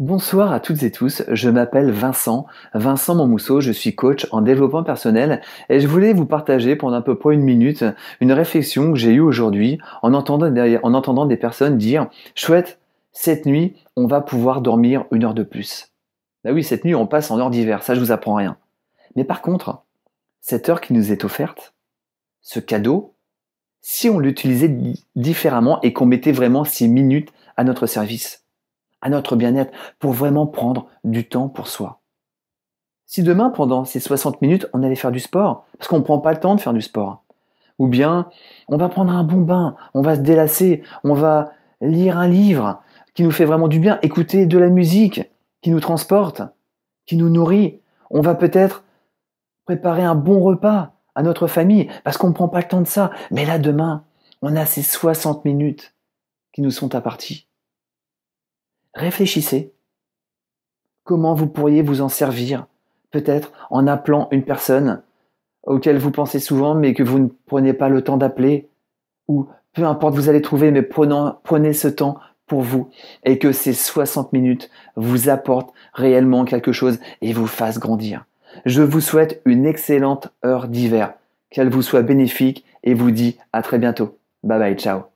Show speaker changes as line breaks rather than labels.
Bonsoir à toutes et tous, je m'appelle Vincent, Vincent Monmousseau, je suis coach en développement personnel et je voulais vous partager pendant à peu près une minute une réflexion que j'ai eue aujourd'hui en entendant, en entendant des personnes dire « Chouette, cette nuit, on va pouvoir dormir une heure de plus. » Bah oui, cette nuit, on passe en heure d'hiver, ça je vous apprends rien. Mais par contre, cette heure qui nous est offerte, ce cadeau, si on l'utilisait différemment et qu'on mettait vraiment ces minutes à notre service, à notre bien-être, pour vraiment prendre du temps pour soi. Si demain, pendant ces 60 minutes, on allait faire du sport, parce qu'on ne prend pas le temps de faire du sport, ou bien on va prendre un bon bain, on va se délasser, on va lire un livre qui nous fait vraiment du bien, écouter de la musique qui nous transporte, qui nous nourrit, on va peut-être préparer un bon repas à notre famille, parce qu'on ne prend pas le temps de ça. Mais là, demain, on a ces 60 minutes qui nous sont apparties réfléchissez comment vous pourriez vous en servir, peut-être en appelant une personne auquel vous pensez souvent mais que vous ne prenez pas le temps d'appeler, ou peu importe vous allez trouver, mais prenez ce temps pour vous et que ces 60 minutes vous apportent réellement quelque chose et vous fassent grandir. Je vous souhaite une excellente heure d'hiver, qu'elle vous soit bénéfique et vous dis à très bientôt. Bye bye, ciao.